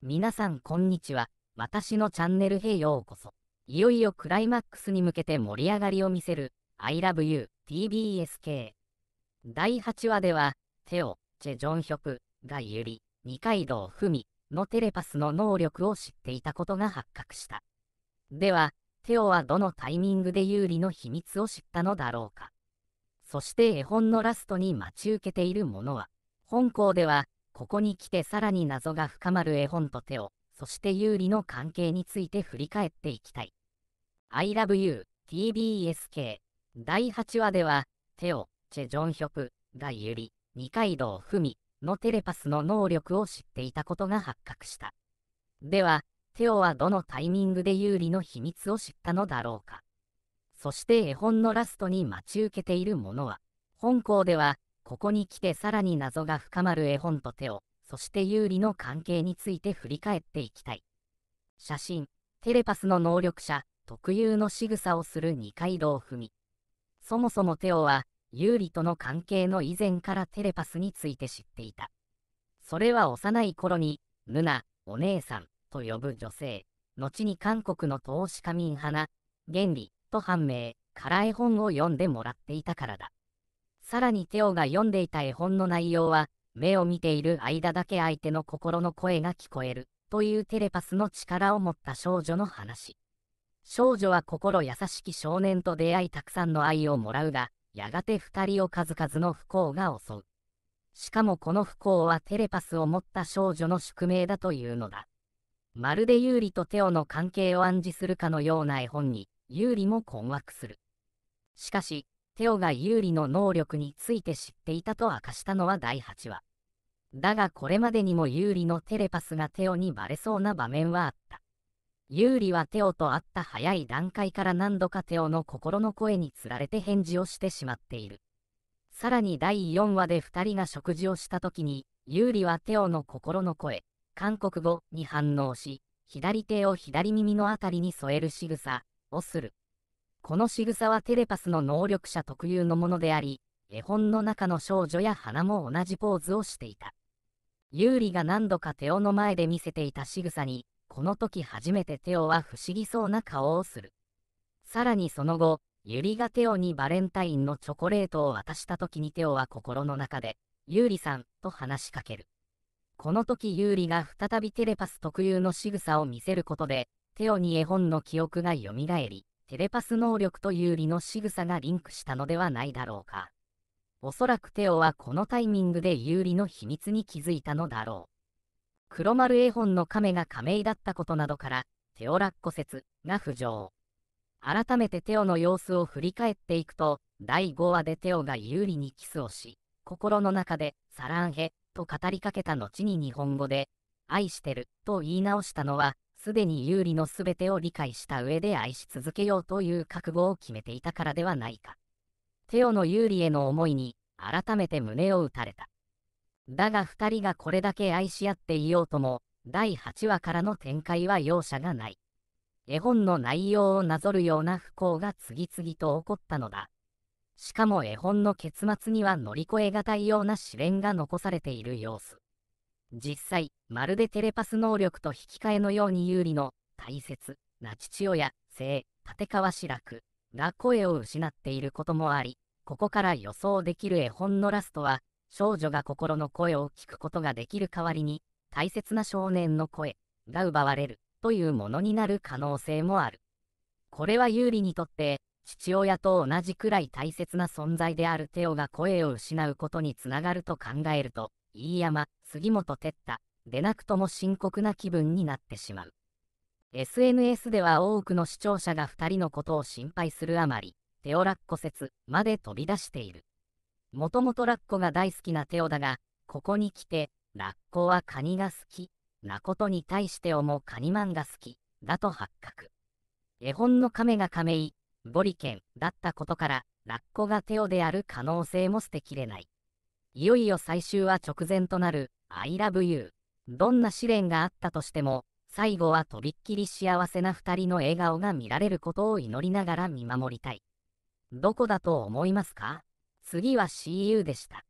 皆さんこんにちは。私のチャンネルへようこそ。いよいよクライマックスに向けて盛り上がりを見せる I love you TBSK。第8話では、テオ、チェ・ジョンヒョクがユリ、二階堂ふみのテレパスの能力を知っていたことが発覚した。では、テオはどのタイミングで有利の秘密を知ったのだろうか。そして絵本のラストに待ち受けているものは、本校ではここに来てさらに謎が深まる絵本と手を、そして有利の関係について振り返っていきたい。I love you, TBSK 第8話では、テオ、チェ・ジョンヒョプ、がユリ、二階堂ふみのテレパスの能力を知っていたことが発覚した。では、テオはどのタイミングで有利の秘密を知ったのだろうか。そして絵本のラストに待ち受けているものは、本校では、ここに来てさらに謎が深まる絵本と手を、そして有利の関係について振り返っていきたい。写真、テレパスの能力者、特有の仕草をする二階堂ふみ。そもそもテオは、有利との関係の以前からテレパスについて知っていた。それは幼い頃に、ヌナ、お姉さん、と呼ぶ女性、後に韓国の投資家民花、原理、と判明、から絵本を読んでもらっていたからだ。さらにテオが読んでいた絵本の内容は、目を見ている間だけ相手の心の声が聞こえる、というテレパスの力を持った少女の話。少女は心優しき少年と出会いたくさんの愛をもらうが、やがて2人を数々の不幸が襲う。しかもこの不幸はテレパスを持った少女の宿命だというのだ。まるでユーリとテオの関係を暗示するかのような絵本に、ユーリも困惑する。しかし、テオが有利の能力について知っていたと明かしたのは第8話。だがこれまでにも有利のテレパスがテオにバレそうな場面はあった。有利はテオと会った早い段階から何度かテオの心の声につられて返事をしてしまっている。さらに第4話で2人が食事をした時に、有利はテオの心の声、韓国語に反応し、左手を左耳のあたりに添える仕草をする。この仕草はテレパスの能力者特有のものであり、絵本の中の少女や花も同じポーズをしていた。有利が何度か手をの前で見せていた仕草に、この時初めてテオは不思議そうな顔をする。さらにその後、ユリがテオにバレンタインのチョコレートを渡した時にテオは心の中で、ユーリさんと話しかける。この時ユーリが再びテレパス特有の仕草を見せることで、テオに絵本の記憶が蘇り、テレパス能力とう利の仕草がリンクしたのではないだろうか。おそらくテオはこのタイミングで有利の秘密に気づいたのだろう。黒丸絵本の亀が亀井だったことなどから、テオラッコ説が浮上。改めてテオの様子を振り返っていくと、第5話でテオが有利にキスをし、心の中でサランヘと語りかけた後に日本語で、愛してると言い直したのは、すでに有利のすべてを理解した上で愛し続けようという覚悟を決めていたからではないか。テオの有利への思いに、改めて胸を打たれた。だが二人がこれだけ愛し合っていようとも、第8話からの展開は容赦がない。絵本の内容をなぞるような不幸が次々と起こったのだ。しかも絵本の結末には乗り越え難いような試練が残されている様子。実際、まるでテレパス能力と引き換えのように有利の、大切な父親、性、立川志らくが声を失っていることもあり、ここから予想できる絵本のラストは、少女が心の声を聞くことができる代わりに、大切な少年の声が奪われるというものになる可能性もある。これは有利にとって、父親と同じくらい大切な存在であるテオが声を失うことにつながると考えると、飯山、杉本哲太、でなくとも深刻な気分になってしまう。SNS では多くの視聴者が2人のことを心配するあまり、テオラッコ説まで飛び出している。もともとラッコが大好きなテオだが、ここに来て、ラッコはカニが好き、なことに対して思うカニマンが好き、だと発覚。絵本の亀が亀井、ボリケンだったことから、ラッコがテオである可能性も捨てきれない。いよいよ最終は直前となる I love you。どんな試練があったとしても、最後はとびっきり幸せな2人の笑顔が見られることを祈りながら見守りたい。どこだと思いますか次は CU でした。